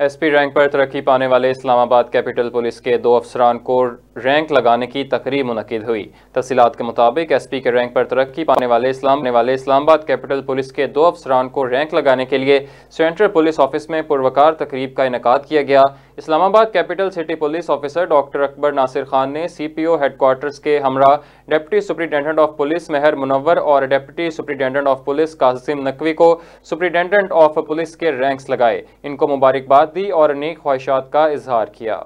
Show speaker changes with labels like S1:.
S1: SP rank पर तरक्की पाने वाले इस्लामाबाद कैपिटल पुलिस के दो अफसरान को रैंक लगाने की तकरीब मुनद हुई तफसीत के मुताबिक एसपी के रैंक पर तरक्की पाने वाले इस्लाम वाले इस्लामाबाद कैपिटल पुलिस के दो अफसरान को रैंक लगाने के लिए सेंट्रल पुलिस ऑफिस में पुरवकार तकरीब का इनका किया गया Islamabad capital city police officer doctor Akbar Nasir Khan ने सीपीओ हेडक्वार्टर्स के हमरा deputy superintendent of police Mehar Munawar और deputy superintendent of police Qasim Naqvi को सुप्रिटेंडेंट ऑफ पुलिस के रैंक्स लगाए इनको मुबारकबाद दी और नेक ख्वाहिशात का इजहार किया